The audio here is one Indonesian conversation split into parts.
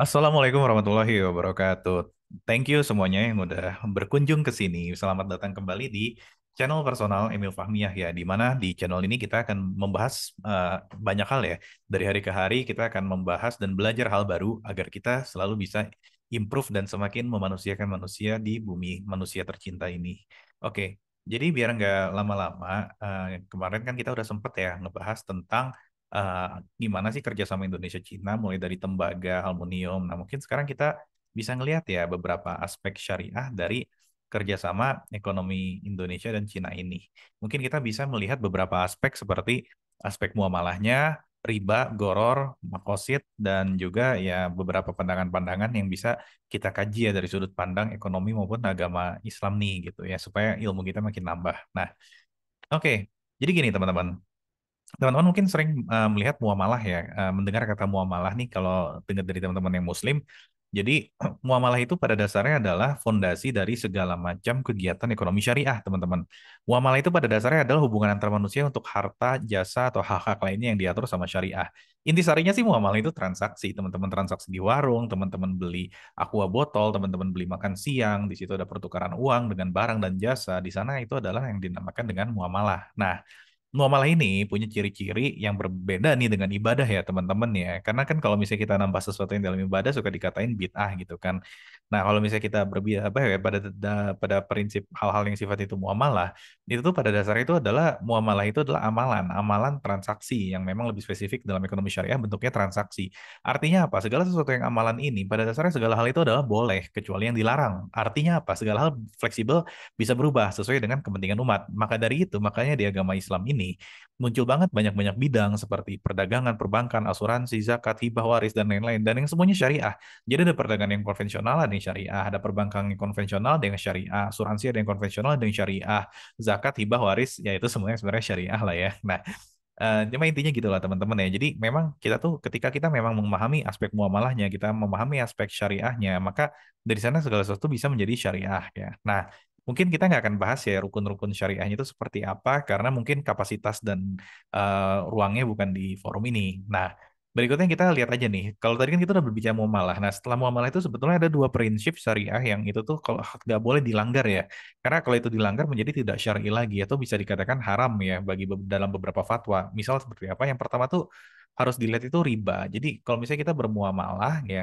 Assalamualaikum warahmatullahi wabarakatuh. Thank you semuanya yang udah berkunjung ke sini. Selamat datang kembali di channel personal Emil Fahmiyah ya. di mana di channel ini kita akan membahas uh, banyak hal ya. Dari hari ke hari kita akan membahas dan belajar hal baru agar kita selalu bisa improve dan semakin memanusiakan manusia di bumi manusia tercinta ini. Oke, jadi biar nggak lama-lama, uh, kemarin kan kita udah sempet ya ngebahas tentang Eh, gimana sih kerjasama Indonesia Cina mulai dari tembaga, aluminium. Nah mungkin sekarang kita bisa ngelihat ya beberapa aspek syariah dari kerjasama ekonomi Indonesia dan Cina ini. Mungkin kita bisa melihat beberapa aspek seperti aspek muamalahnya, riba, goror, makosit, dan juga ya beberapa pandangan-pandangan yang bisa kita kaji ya dari sudut pandang ekonomi maupun agama Islam nih gitu ya, supaya ilmu kita makin nambah. Nah, oke. Okay. Jadi gini teman-teman, teman-teman mungkin sering uh, melihat muamalah ya, uh, mendengar kata muamalah nih kalau dengar dari teman-teman yang muslim. Jadi muamalah itu pada dasarnya adalah fondasi dari segala macam kegiatan ekonomi syariah, teman-teman. Muamalah itu pada dasarnya adalah hubungan antar manusia untuk harta, jasa, atau hak-hak lainnya yang diatur sama syariah. Inti sarinya sih muamalah itu transaksi, teman-teman transaksi di warung, teman-teman beli aqua botol, teman-teman beli makan siang, di situ ada pertukaran uang dengan barang dan jasa. Di sana itu adalah yang dinamakan dengan muamalah. Nah, Muamalah ini punya ciri-ciri yang berbeda nih dengan ibadah ya teman-teman ya. Karena kan kalau misalnya kita nambah sesuatu yang dalam ibadah suka dikatain bid'ah gitu kan. Nah kalau misalnya kita berbeda apa ya pada pada prinsip hal-hal yang sifat itu muamalah itu tuh pada dasarnya itu adalah muamalah itu adalah amalan amalan transaksi yang memang lebih spesifik dalam ekonomi syariah bentuknya transaksi. Artinya apa? Segala sesuatu yang amalan ini pada dasarnya segala hal itu adalah boleh kecuali yang dilarang. Artinya apa? Segala hal fleksibel bisa berubah sesuai dengan kepentingan umat. Maka dari itu makanya di agama Islam ini ini muncul banget banyak-banyak bidang seperti perdagangan, perbankan, asuransi, zakat, hibah waris dan lain-lain dan yang semuanya syariah. Jadi ada perdagangan yang konvensional ada yang syariah, ada perbankan yang konvensional ada yang syariah, asuransi ada yang konvensional ada yang syariah, zakat, hibah waris ya itu semuanya sebenarnya syariah lah ya. Nah, Uh, cuma intinya gitu lah teman-teman ya. Jadi memang kita tuh ketika kita memang memahami aspek muamalahnya, kita memahami aspek syariahnya, maka dari sana segala sesuatu bisa menjadi syariah ya. Nah, mungkin kita nggak akan bahas ya rukun-rukun syariahnya itu seperti apa karena mungkin kapasitas dan uh, ruangnya bukan di forum ini. Nah, berikutnya kita lihat aja nih. Kalau tadi kan kita udah berbicara muamalah. Nah, setelah muamalah itu sebetulnya ada dua prinsip syariah yang itu tuh kalau nggak boleh dilanggar ya. Karena kalau itu dilanggar menjadi tidak syar'i lagi atau bisa dikatakan haram ya bagi dalam beberapa fatwa. Misal seperti apa? Yang pertama tuh harus dilihat itu riba. Jadi kalau misalnya kita bermuamalah ya,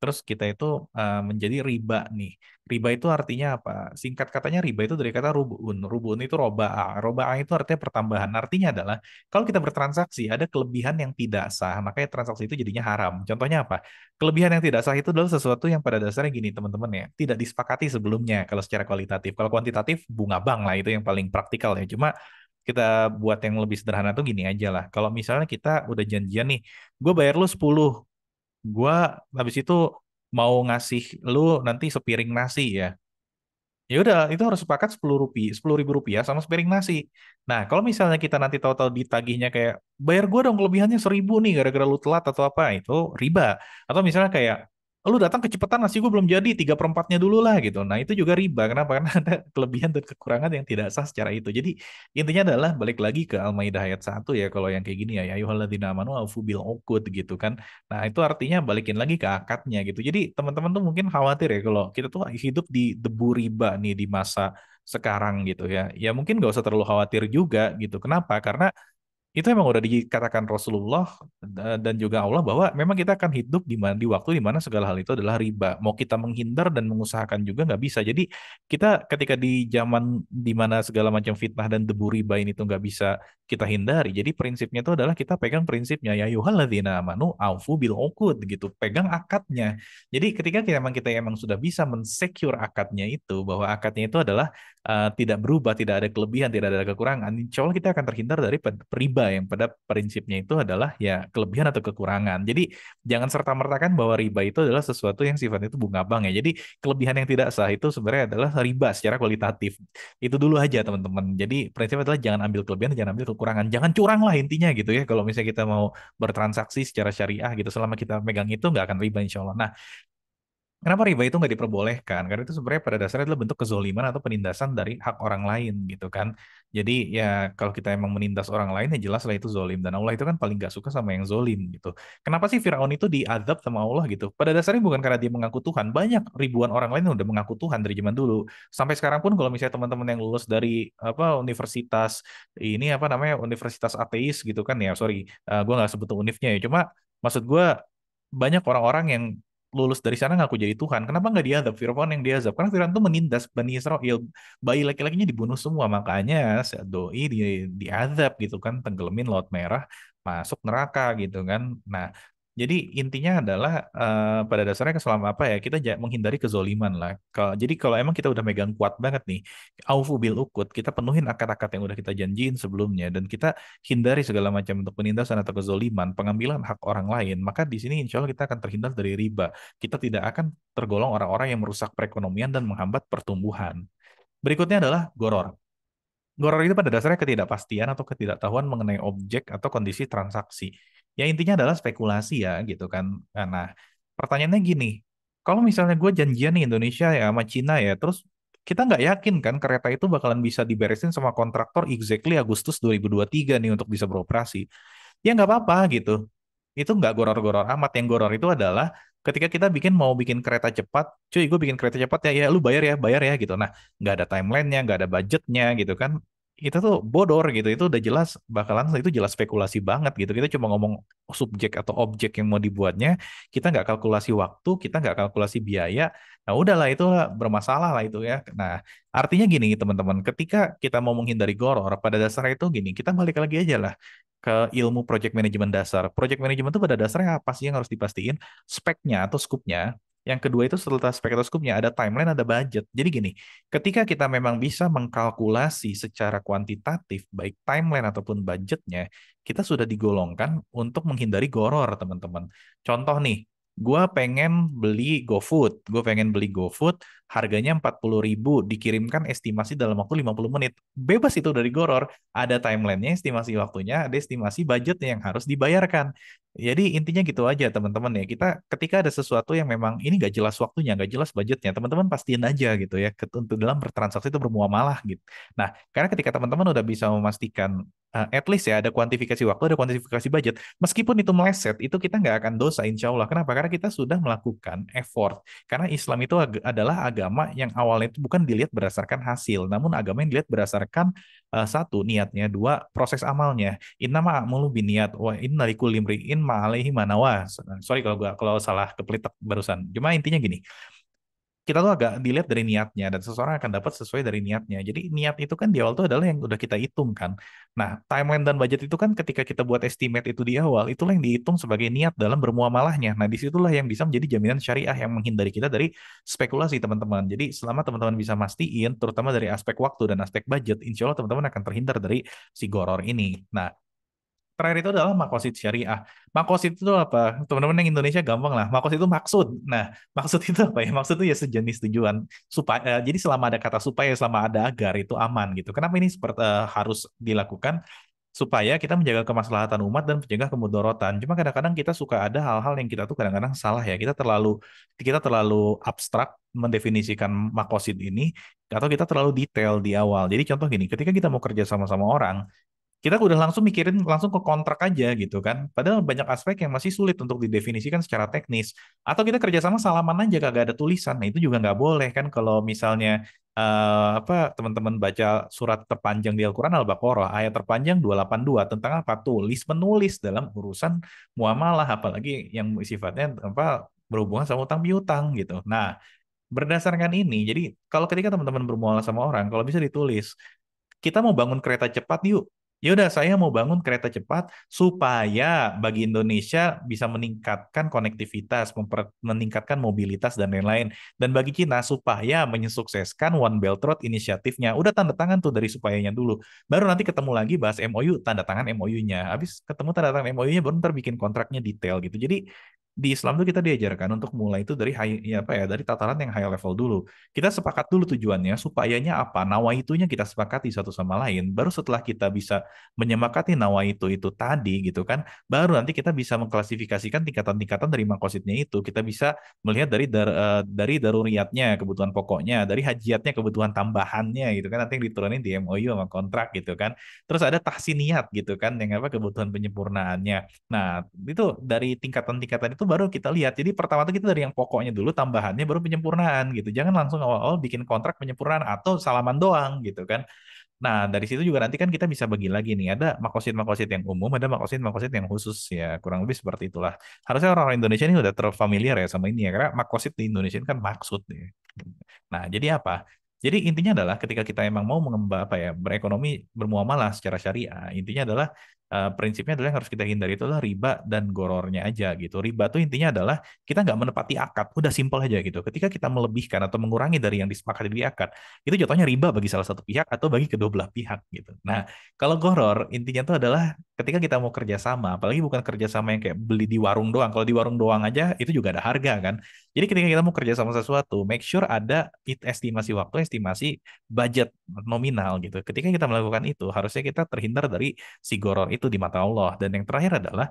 Terus kita itu uh, menjadi riba nih. Riba itu artinya apa? Singkat katanya riba itu dari kata rubun. Rubun itu Roba Roba'a itu artinya pertambahan. Artinya adalah kalau kita bertransaksi ada kelebihan yang tidak sah, makanya transaksi itu jadinya haram. Contohnya apa? Kelebihan yang tidak sah itu adalah sesuatu yang pada dasarnya gini teman-teman ya, tidak disepakati sebelumnya kalau secara kualitatif. Kalau kuantitatif bunga bank lah itu yang paling praktikal ya. Cuma kita buat yang lebih sederhana tuh gini aja lah. Kalau misalnya kita udah janjian nih, gue bayar lu 10 gue habis itu mau ngasih lu nanti sepiring nasi ya ya udah itu harus sepakat sepuluh rupiah sepuluh ribu rupiah sama sepiring nasi nah kalau misalnya kita nanti tahu-tahu ditagihnya kayak bayar gue dong kelebihannya seribu nih gara-gara lu telat atau apa itu riba atau misalnya kayak lu datang kecepatan nasi gue belum jadi tiga perempatnya dulu lah gitu nah itu juga riba kenapa karena ada kelebihan dan kekurangan yang tidak sah secara itu jadi intinya adalah balik lagi ke Al-Maidah ayat 1 ya kalau yang kayak gini ya ayuhalladzina ya manu alfu bil okud gitu kan nah itu artinya balikin lagi ke akadnya gitu jadi teman-teman tuh mungkin khawatir ya kalau kita tuh hidup di debu riba nih di masa sekarang gitu ya ya mungkin gak usah terlalu khawatir juga gitu kenapa karena itu emang udah dikatakan Rasulullah e, dan juga Allah bahwa memang kita akan hidup di mana di waktu di mana segala hal itu adalah riba. Mau kita menghindar dan mengusahakan juga nggak bisa. Jadi kita ketika di zaman di mana segala macam fitnah dan debu riba ini tuh nggak bisa kita hindari. Jadi prinsipnya itu adalah kita pegang prinsipnya ya yuhaladina manu aufu bil okud gitu. Pegang akadnya. Jadi ketika kita emang kita emang sudah bisa mensecure akadnya itu bahwa akadnya itu adalah uh, tidak berubah, tidak ada kelebihan, tidak ada kekurangan, insya Allah kita akan terhindar dari riba riba yang pada prinsipnya itu adalah ya kelebihan atau kekurangan. Jadi jangan serta merta kan bahwa riba itu adalah sesuatu yang sifatnya itu bunga bank ya. Jadi kelebihan yang tidak sah itu sebenarnya adalah riba secara kualitatif. Itu dulu aja teman-teman. Jadi prinsipnya adalah jangan ambil kelebihan, jangan ambil kekurangan, jangan curang lah intinya gitu ya. Kalau misalnya kita mau bertransaksi secara syariah gitu, selama kita megang itu nggak akan riba insya Allah. Nah kenapa riba itu nggak diperbolehkan? Karena itu sebenarnya pada dasarnya adalah bentuk kezoliman atau penindasan dari hak orang lain gitu kan. Jadi ya kalau kita emang menindas orang lain ya jelas lah itu zolim. Dan Allah itu kan paling nggak suka sama yang zolim gitu. Kenapa sih Fir'aun itu diadab sama Allah gitu? Pada dasarnya bukan karena dia mengaku Tuhan. Banyak ribuan orang lain yang udah mengaku Tuhan dari zaman dulu. Sampai sekarang pun kalau misalnya teman-teman yang lulus dari apa universitas ini apa namanya universitas ateis gitu kan ya sorry uh, eh, gue nggak sebut univnya ya cuma maksud gue banyak orang-orang yang lulus dari sana ngaku jadi Tuhan. Kenapa nggak diazab? Firman yang diazab. Karena Fir'aun itu menindas Bani Israel. Bayi laki-lakinya dibunuh semua. Makanya doi di, diazab gitu kan. Tenggelamin Laut Merah. Masuk neraka gitu kan. Nah jadi intinya adalah uh, pada dasarnya selama apa ya kita menghindari kezoliman lah. Kalau, jadi kalau emang kita udah megang kuat banget nih, aufu bil ukut, kita penuhin akad-akad yang udah kita janjiin sebelumnya dan kita hindari segala macam untuk penindasan atau kezoliman, pengambilan hak orang lain. Maka di sini insya Allah kita akan terhindar dari riba. Kita tidak akan tergolong orang-orang yang merusak perekonomian dan menghambat pertumbuhan. Berikutnya adalah goror. Goror itu pada dasarnya ketidakpastian atau ketidaktahuan mengenai objek atau kondisi transaksi ya intinya adalah spekulasi ya gitu kan nah, nah pertanyaannya gini kalau misalnya gue janjian nih Indonesia ya sama Cina ya terus kita nggak yakin kan kereta itu bakalan bisa diberesin sama kontraktor exactly Agustus 2023 nih untuk bisa beroperasi ya nggak apa-apa gitu itu nggak goror-goror amat yang goror itu adalah ketika kita bikin mau bikin kereta cepat, cuy gue bikin kereta cepat ya, ya lu bayar ya, bayar ya gitu. Nah, nggak ada timelinenya, nggak ada budgetnya gitu kan kita tuh bodor gitu itu udah jelas bakalan itu jelas spekulasi banget gitu kita cuma ngomong subjek atau objek yang mau dibuatnya kita nggak kalkulasi waktu kita nggak kalkulasi biaya nah udahlah itu bermasalah lah itu ya nah artinya gini teman-teman ketika kita mau menghindari goror pada dasarnya itu gini kita balik lagi aja lah ke ilmu project management dasar. Project management itu pada dasarnya apa sih yang harus dipastiin? Speknya atau skupnya yang kedua itu setelah spektroskopnya ada timeline, ada budget. Jadi gini, ketika kita memang bisa mengkalkulasi secara kuantitatif baik timeline ataupun budgetnya, kita sudah digolongkan untuk menghindari goror, teman-teman. Contoh nih, gue pengen beli GoFood, gue pengen beli GoFood, harganya empat puluh ribu, dikirimkan estimasi dalam waktu 50 menit. Bebas itu dari goror, ada timelinenya, estimasi waktunya, ada estimasi budget yang harus dibayarkan. Jadi intinya gitu aja teman-teman ya. Kita ketika ada sesuatu yang memang ini nggak jelas waktunya, nggak jelas budgetnya, teman-teman pastiin aja gitu ya. Untuk dalam bertransaksi itu bermuamalah gitu. Nah, karena ketika teman-teman udah bisa memastikan uh, at least ya ada kuantifikasi waktu, ada kuantifikasi budget. Meskipun itu meleset, itu kita nggak akan dosa insya Allah. Kenapa? Karena kita sudah melakukan effort. Karena Islam itu ag adalah agama yang awalnya itu bukan dilihat berdasarkan hasil, namun agama yang dilihat berdasarkan uh, satu niatnya, dua proses amalnya. Innama a'malu biniat wa inna likulli imri'in ma manawa. Sorry kalau gua kalau salah kepelitak barusan. Cuma intinya gini, kita tuh agak dilihat dari niatnya dan seseorang akan dapat sesuai dari niatnya. Jadi niat itu kan di awal tuh adalah yang udah kita hitung kan. Nah, timeline dan budget itu kan ketika kita buat estimate itu di awal, itulah yang dihitung sebagai niat dalam bermuamalahnya. Nah, disitulah yang bisa menjadi jaminan syariah yang menghindari kita dari spekulasi teman-teman. Jadi selama teman-teman bisa mastiin, terutama dari aspek waktu dan aspek budget, insya Allah teman-teman akan terhindar dari si goror ini. Nah, terakhir itu adalah makosid syariah. Makosid itu apa? Teman-teman yang Indonesia gampang lah. Makosid itu maksud. Nah, maksud itu apa ya? Maksud itu ya sejenis tujuan. Supaya, eh, jadi selama ada kata supaya, selama ada agar itu aman gitu. Kenapa ini seperti uh, eh, harus dilakukan? supaya kita menjaga kemaslahatan umat dan menjaga kemudorotan. Cuma kadang-kadang kita suka ada hal-hal yang kita tuh kadang-kadang salah ya. Kita terlalu kita terlalu abstrak mendefinisikan makosid ini atau kita terlalu detail di awal. Jadi contoh gini, ketika kita mau kerja sama-sama orang, kita udah langsung mikirin langsung ke kontrak aja gitu kan. Padahal banyak aspek yang masih sulit untuk didefinisikan secara teknis. Atau kita kerjasama salaman aja kagak ada tulisan. Nah itu juga nggak boleh kan kalau misalnya uh, apa teman-teman baca surat terpanjang di Al-Quran Al-Baqarah ayat terpanjang 282 tentang apa tulis menulis dalam urusan muamalah apalagi yang sifatnya apa berhubungan sama utang piutang gitu. Nah berdasarkan ini jadi kalau ketika teman-teman bermuamalah sama orang kalau bisa ditulis kita mau bangun kereta cepat yuk ya udah saya mau bangun kereta cepat supaya bagi Indonesia bisa meningkatkan konektivitas, meningkatkan mobilitas dan lain-lain. Dan bagi Cina supaya menyesukseskan One Belt Road inisiatifnya. Udah tanda tangan tuh dari supayanya dulu. Baru nanti ketemu lagi bahas MOU, tanda tangan MOU-nya. Habis ketemu tanda tangan MOU-nya baru ntar bikin kontraknya detail gitu. Jadi di Islam tuh kita diajarkan untuk mulai itu dari high, ya apa ya dari tataran yang high level dulu. Kita sepakat dulu tujuannya, supayanya apa, nawa itunya kita sepakati satu sama lain. Baru setelah kita bisa menyemakati nawaitu itu tadi gitu kan, baru nanti kita bisa mengklasifikasikan tingkatan-tingkatan dari makositnya itu. Kita bisa melihat dari dar, uh, dari daruriatnya kebutuhan pokoknya, dari hajiatnya kebutuhan tambahannya gitu kan. Nanti yang diturunin di MOU sama kontrak gitu kan. Terus ada tahsiniat gitu kan yang apa kebutuhan penyempurnaannya. Nah, itu dari tingkatan-tingkatan itu baru kita lihat. Jadi pertama tuh kita dari yang pokoknya dulu, tambahannya baru penyempurnaan gitu. Jangan langsung awal-awal bikin kontrak penyempurnaan atau salaman doang gitu kan. Nah, dari situ juga nanti kan kita bisa bagi lagi nih. Ada makosit-makosit yang umum, ada makosit-makosit yang khusus ya. Kurang lebih seperti itulah. Harusnya orang-orang Indonesia ini udah terfamiliar ya sama ini ya. Karena makosit di Indonesia kan maksud. Ya. Nah, jadi apa? Jadi intinya adalah ketika kita emang mau mengembang apa ya berekonomi bermuamalah secara syariah, intinya adalah Eh, prinsipnya adalah yang harus kita hindari itu adalah riba dan gorornya aja gitu. Riba tuh intinya adalah kita nggak menepati akad, udah simpel aja gitu. Ketika kita melebihkan atau mengurangi dari yang disepakati di akad, itu jatuhnya riba bagi salah satu pihak atau bagi kedua belah pihak gitu. Nah, kalau goror intinya tuh adalah ketika kita mau kerjasama, apalagi bukan kerjasama yang kayak beli di warung doang. Kalau di warung doang aja itu juga ada harga kan. Jadi ketika kita mau kerjasama sesuatu, make sure ada estimasi waktu, estimasi budget nominal gitu. Ketika kita melakukan itu, harusnya kita terhindar dari si goror itu itu di mata Allah. Dan yang terakhir adalah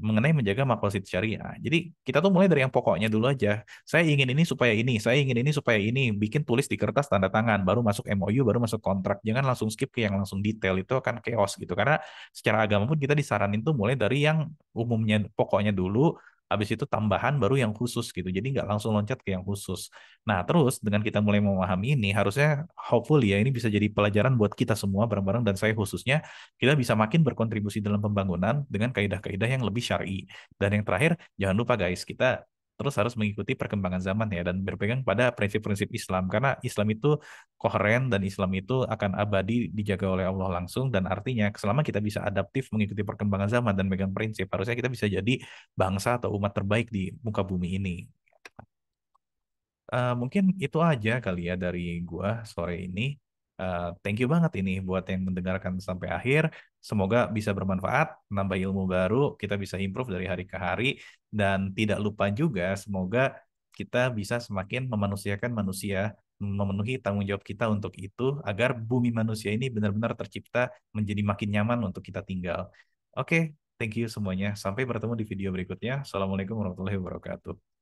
mengenai menjaga makosid syariah. Jadi kita tuh mulai dari yang pokoknya dulu aja. Saya ingin ini supaya ini, saya ingin ini supaya ini. Bikin tulis di kertas tanda tangan, baru masuk MOU, baru masuk kontrak. Jangan langsung skip ke yang langsung detail, itu akan chaos gitu. Karena secara agama pun kita disaranin tuh mulai dari yang umumnya pokoknya dulu, habis itu tambahan baru yang khusus gitu. Jadi nggak langsung loncat ke yang khusus. Nah terus dengan kita mulai memahami ini harusnya hopefully ya ini bisa jadi pelajaran buat kita semua bareng-bareng dan saya khususnya kita bisa makin berkontribusi dalam pembangunan dengan kaidah-kaidah yang lebih syari. Dan yang terakhir jangan lupa guys kita terus harus mengikuti perkembangan zaman ya dan berpegang pada prinsip-prinsip Islam karena Islam itu koheren dan Islam itu akan abadi dijaga oleh Allah langsung dan artinya selama kita bisa adaptif mengikuti perkembangan zaman dan megang prinsip harusnya kita bisa jadi bangsa atau umat terbaik di muka bumi ini. Uh, mungkin itu aja kali ya dari gua sore ini. Eh, thank you banget ini buat yang mendengarkan sampai akhir. Semoga bisa bermanfaat, nambah ilmu baru, kita bisa improve dari hari ke hari. Dan tidak lupa juga, semoga kita bisa semakin memanusiakan manusia, memenuhi tanggung jawab kita untuk itu, agar bumi manusia ini benar-benar tercipta menjadi makin nyaman untuk kita tinggal. Oke, okay, thank you semuanya. Sampai bertemu di video berikutnya. Assalamualaikum warahmatullahi wabarakatuh.